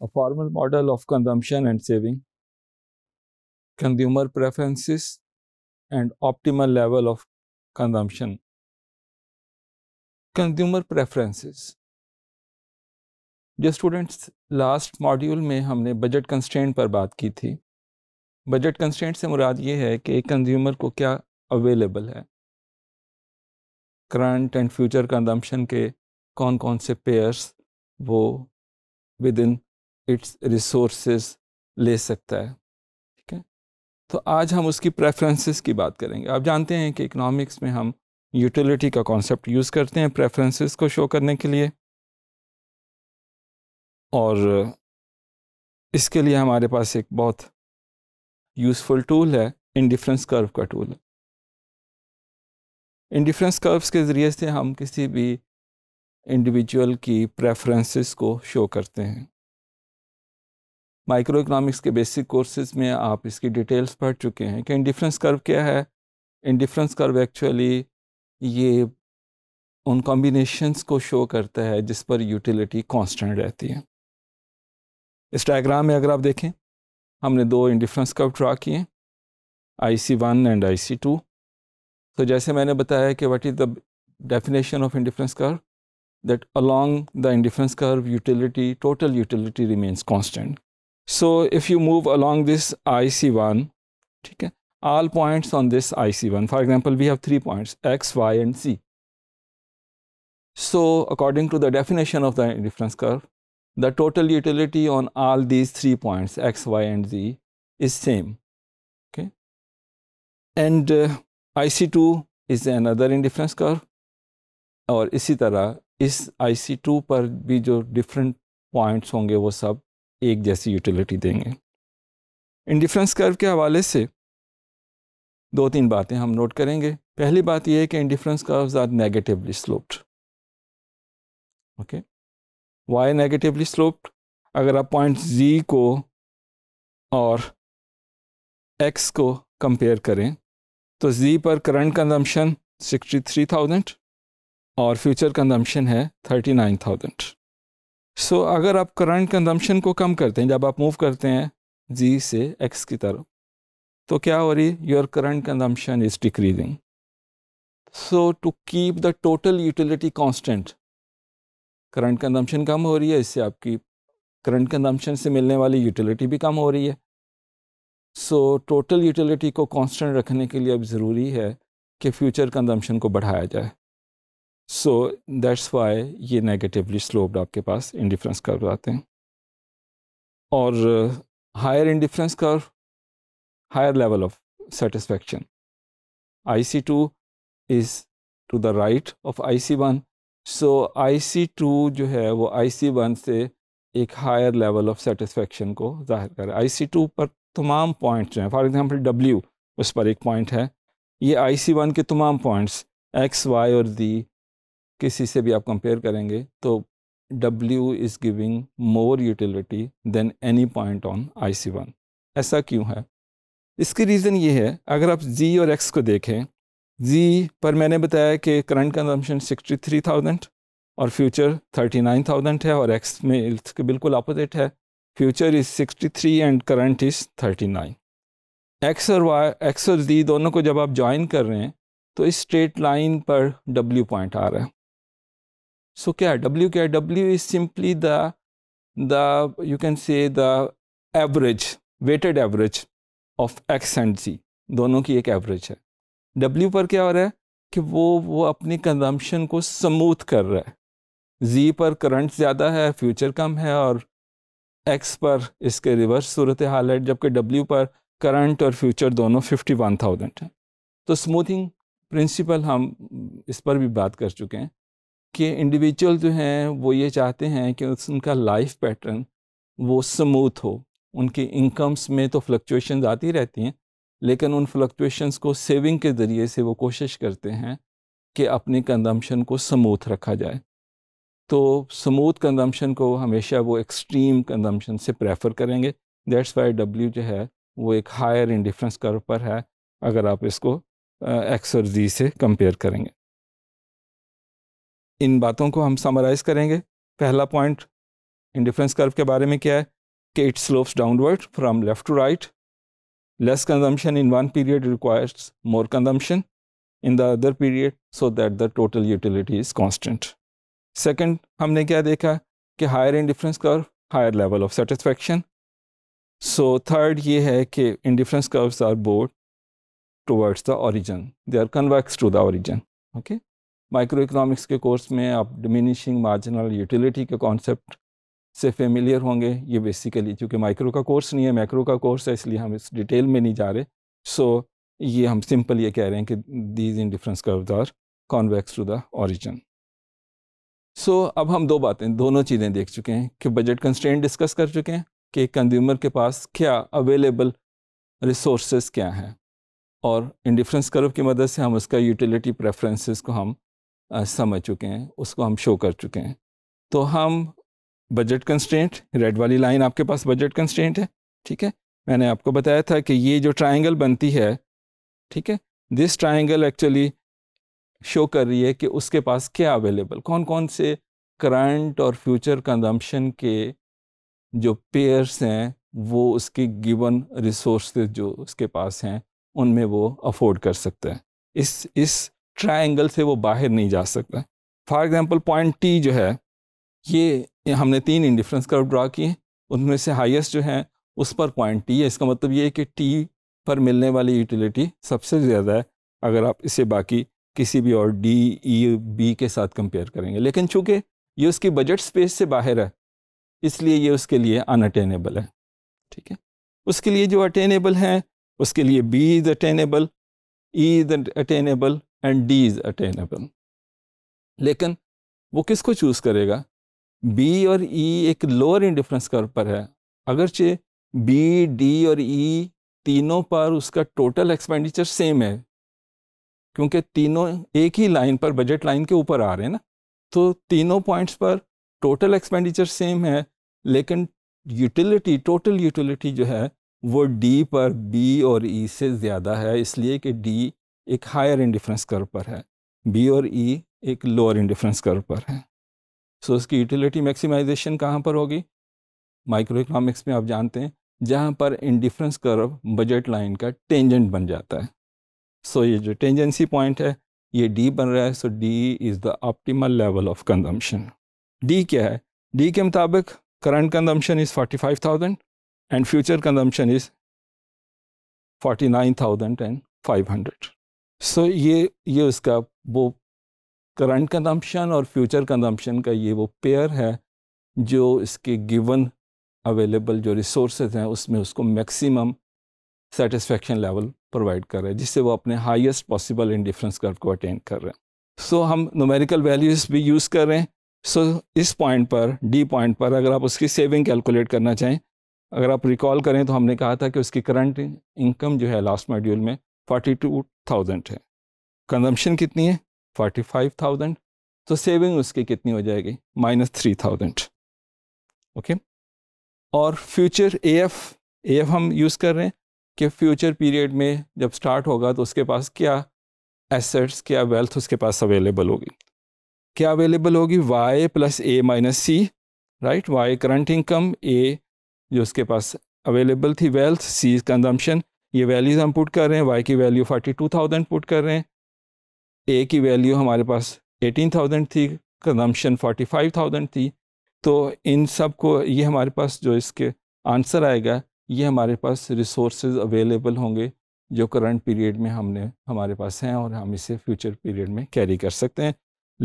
a formal model of consumption and saving, consumer preferences, and optimal level of consumption. Consumer preferences. जो students last module में हमने budget constraint पर बात की थी बजट कंस्ट्रेंट से मुराद ये है कि कंज्यूमर को क्या अवेलेबल है करंट एंड फ्यूचर कंजम्पशन के कौन कौन से पेयर्स वो विद इन इट्स रिसोर्सेस ले सकता है ठीक है तो आज हम उसकी प्रेफरेंसेस की बात करेंगे आप जानते हैं कि इकोनॉमिक्स में हम यूटिलिटी का कॉन्सेप्ट यूज़ करते हैं प्रेफरेंसेस को शो करने के लिए और इसके लिए हमारे पास एक बहुत यूज़फुल टूल है इंडिफरेंस कर्व का टूल है इंडिफरेंस कर्व्स के ज़रिए से हम किसी भी इंडिविजुअल की प्रेफरेंसेस को शो करते हैं माइक्रो इकोनॉमिक्स के बेसिक कोर्सेज में आप इसकी डिटेल्स पढ़ चुके हैं कि इंडिफरेंस कर्व क्या है इंडिफरेंस कर्व एक्चुअली ये उन कॉम्बिनेशंस को शो करता है जिस पर यूटिलिटी कांस्टेंट रहती है इस डायग्राम में अगर आप देखें हमने दो इंडिफरेंस कर्व ड्रा किए I C one and I C two तो जैसे मैंने बताया कि what is the definition of indifference curve that along the indifference curve utility total utility remains constant So if you move along this IC1, okay, all points on this IC1, for example, we have three points, X, Y, and Z. So according to the definition of the difference curve, the total utility on all these three points, X, Y, and Z, is same. Okay. And uh, IC2 is another indifference curve Or, इसी तरह इस IC2 पर भी जो different points होंगे वो सब एक जैसी यूटिलिटी देंगे इंडिफ्रेंस कर्व के हवाले से दो तीन बातें हम नोट करेंगे पहली बात यह है कि indifference curves are negatively sloped okay why negatively sloped अगर आप पॉइंट जी को और एक्स को कंपेयर करें तो जी पर करंट कंजम्पशन 63,000 और फ्यूचर कंजम्पशन है 39,000 सो so, अगर आप करंट कंजम्पशन को कम करते हैं जब आप मूव करते हैं जी से एक्स की तरफ तो क्या हो रही your current consumption is decreasing so to keep the total utility constant current consumption कम हो रही है इससे आपकी करंट कंजम्पशन से मिलने वाली यूटिलिटी भी कम हो रही है सो टोटल यूटिलिटी को कांस्टेंट रखने के लिए अब ज़रूरी है कि फ्यूचर कंजम्पशन को बढ़ाया जाए सो दैट्स वाई ये नेगेटिवली स्लोप्ड आपके पास इंडिफरेंस कर्व आते हैं और higher indifference curve higher level of satisfaction I C two is to the right of I C one so I C two जो है वो आई सी वन से एक हायर लेवल ऑफ सेटिस्फेक्शन को जाहिर कर आई सी टू पर तमाम पॉइंट्स हैं फॉर एग्ज़ाम्पल डब्ल्यू उस पर एक पॉइंट है ये आई सी वन के तमाम पॉइंट्स एक्स वाई और दी किसी से भी आप कंपेयर करेंगे तो W is giving more utility than any point on I C one ऐसा क्यों है इसकी रीज़न ये है अगर आप Z और X को देखें Z पर मैंने बताया कि करंट कंजम्पशन 63,000 और फ्यूचर 39,000 है और एक्स में इसके बिल्कुल अपोजिट है future is 63 and current is 39 X और वाई एक्स और जी दोनों को जब आप ज्वाइन कर रहे हैं तो इस स्ट्रेट लाइन पर डब्ल्यू पॉइंट आ रहा है So क्या W क्या W is simply the the you can say the average weighted average of X and Z दोनों की एक average है W पर क्या हो रहा है कि वो वो अपनी consumption को smooth कर रहा है Z पर करंट ज़्यादा है फ्यूचर कम है और X पर इसके रिवर्स सूरत हाल है जबकि W पर करंट और फ्यूचर दोनों फिफ्टी वन थाउजेंड है तो स्मूथिंग प्रिंसिपल हम इस पर भी बात कर चुके हैं कि इंडिविजुअल जो हैं वो ये चाहते हैं कि उनका लाइफ पैटर्न वो स्मूथ हो उनकी इनकम्स में तो फ्लक्चुएशन आती रहती हैं लेकिन उन फ्लक्चुएशंस को सेविंग के ज़रिए से वो कोशिश करते हैं कि अपने कंजम्पशन को स्मूथ रखा जाए तो स्मूथ कंजम्पशन को हमेशा वो एक्सट्रीम कंजम्पशन से प्रेफर करेंगे दैट्स वाई डब्ल्यू जो है वो एक हायर इंडिफ्रेंस कर्व पर है अगर आप इसको एक्सर जी से कंपेयर करेंगे इन बातों को हम समराइज करेंगे पहला पॉइंट इंडिफ्रेंस कर्व के बारे में क्या है कि it slopes downward from left to right less consumption in one period requires more consumption in the other period so that the total utility is constant second हमने क्या देखा कि higher indifference curve higher level of satisfaction so third ये है कि in indifference curves are bowed towards the origin they are convex to the origin okay micro economics के कोर्स में आप डिमिनिशिंग मार्जिनल यूटिलिटी के कॉन्सेप्ट से familiar होंगे ये बेसिकली क्योंकि माइक्रो का कोर्स नहीं है मैक्रो का कोर्स है इसलिए हम इस डिटेल में नहीं जा रहे सो so, ये हम सिंपल ये कह रहे हैं कि these indifference curves are convex to the origin so अब हम दो बातें दोनों चीज़ें देख चुके हैं कि बजट कंस्ट्रेंट डिस्कस कर चुके हैं कि कंज्यूमर के पास क्या अवेलेबल रिसोर्स क्या हैं और इन डिफरेंस कर्व की मदद से हम उसका यूटिलिटी प्रेफरेंसेस को हम समझ चुके हैं उसको हम शो कर चुके हैं तो हम बजट कंस्टेंट रेड वाली लाइन आपके पास बजट कंस्टेंट है ठीक है मैंने आपको बताया था कि ये जो ट्राइंगल बनती है ठीक है दिस ट्राइंगल एक्चुअली शो कर रही है कि उसके पास क्या अवेलेबल कौन कौन से करंट और फ्यूचर कंजम्पशन के जो पेयर्स हैं वो उसके गिवन रिसोर्स जो उसके पास हैं उनमें वो अफोर्ड कर सकते हैं इस इस ट्रायंगल से वो बाहर नहीं जा सकता फॉर एग्ज़ाम्पल पॉइंट टी जो है ये हमने तीन इंडिफरेंस कर्व ड्रा किए उनमें से हाईएस्ट जो है उस पर पॉइंट टी है इसका मतलब ये है कि टी पर मिलने वाली यूटिलिटी सबसे ज़्यादा है अगर आप इसे बाकी किसी भी और डी ई बी के साथ कंपेयर करेंगे लेकिन चूँकि ये उसकी बजट स्पेस से बाहर है इसलिए ये उसके लिए अनअटेनेबल है ठीक है उसके लिए जो अटेनेबल हैं उसके लिए B is attainable E is attainable and D is attainable लेकिन वो किसको चूज़ करेगा बी और ई e एक लोअर इंडिफरेंस कर्व पर है अगरचे बी डी और ई e, तीनों पर उसका टोटल एक्सपेंडिचर सेम है क्योंकि तीनों एक ही लाइन पर बजट लाइन के ऊपर आ रहे हैं ना तो तीनों पॉइंट्स पर टोटल एक्सपेंडिचर सेम है लेकिन यूटिलिटी टोटल यूटिलिटी जो है वो डी पर बी और ई e से ज़्यादा है इसलिए कि डी एक हायर इंडिफरेंस कर्व पर है बी और ई e एक लोअर इंडिफरेंस कर्व पर है सो so, उसकी यूटिलिटी मैक्सिमाइजेशन कहाँ पर होगी माइक्रो इकोनॉमिक्स में आप जानते हैं जहाँ पर इंडिफरेंस कर्व बजट लाइन का टेंजेंट बन जाता है सो so, ये जो टेंजेंसी पॉइंट है ये डी बन रहा है so D is the optimal level of consumption D क्या है डी के मुताबिक current consumption is forty five thousand and future consumption is forty nine thousand and five hundred so so, ये ये उसका वो करंट कंजम्पशन और फ्यूचर कंजम्पशन का ये वो पेयर है जो इसके गिवन अवेलेबल जो रिसोर्सेज हैं उसमें उसको मैक्सिमम सेटिस्फेक्शन लेवल प्रोवाइड कर रहे हैं जिससे वो अपने हाईएस्ट पॉसिबल इंडिफरेंस कर्व को अटेंड कर रहे हैं सो so, हम नोमेरिकल वैल्यूज़ भी यूज़ कर रहे हैं सो so, इस पॉइंट पर डी पॉइंट पर अगर आप उसकी सेविंग कैलकुलेट करना चाहें अगर आप रिकॉल करें तो हमने कहा था कि उसकी करंट इनकम जो है लास्ट मॉड्यूल में फोर्टी टू थाउजेंड है कंजम्पशन कितनी है फोर्टी फाइव थाउजेंड तो सेविंग उसकी कितनी हो जाएगी माइनस थ्री थाउजेंड ओके और future A F A F हम यूज़ कर रहे हैं कि फ्यूचर पीरियड में जब स्टार्ट होगा तो उसके पास क्या एसेट्स क्या वेल्थ उसके पास अवेलेबल होगी क्या अवेलेबल होगी Y plus A minus C right Y current income A जो उसके पास अवेलेबल थी वेल्थ सी कंजम्पशन ये वैल्यूज़ हम पुट कर रहे हैं वाई की value forty two thousand put कर रहे हैं ए की वैल्यू हमारे पास एटीन थाउजेंड थी कंजम्पशन फोर्टी फाइव थाउजेंड थी तो इन सब को ये हमारे पास जो इसके आंसर आएगा ये हमारे पास रिसोर्स अवेलेबल होंगे जो करंट पीरियड में हमने हमारे पास हैं और हम इसे फ्यूचर पीरियड में कैरी कर सकते हैं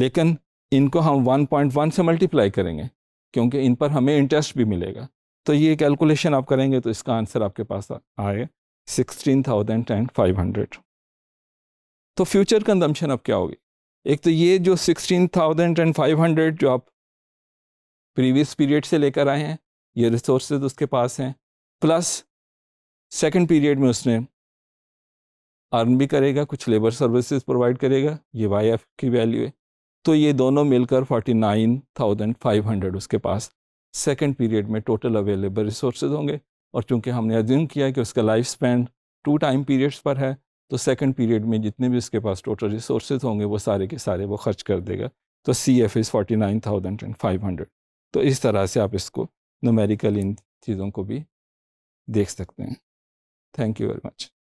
लेकिन इनको हम 1.1 से मल्टीप्लाई करेंगे क्योंकि इन पर हमें इंटरेस्ट भी मिलेगा तो ये कैलकुलेशन आप करेंगे तो इसका आंसर आपके पास आएगा 16,500 थाउजेंड एंड फाइव हंड्रेड तो फ्यूचर कंजम्पशन अब क्या होगी एक तो ये जो sixteen thousand and five hundred जो आप प्रीवियस पीरियड से लेकर आए हैं ये रिसोर्सेज उसके पास हैं प्लस सेकेंड पीरियड में उसने अर्न भी करेगा कुछ लेबर सर्विसेज प्रोवाइड करेगा ये वाई एफ की वैल्यू है तो ये दोनों मिलकर forty nine thousand five hundred उसके पास सेकेंड पीरियड में टोटल अवेलेबल रिसोर्सेज होंगे और चूँकि हमने अज्यूम किया कि उसका life span two time periods पर है तो सेकंड पीरियड में जितने भी उसके पास टोटल रिसोर्स होंगे वो सारे के सारे वो खर्च कर देगा तो C F is forty nine thousand and five hundred तो इस तरह से आप इसको नोमेरिकल इन चीज़ों को भी देख सकते हैं थैंक यू वेरी मच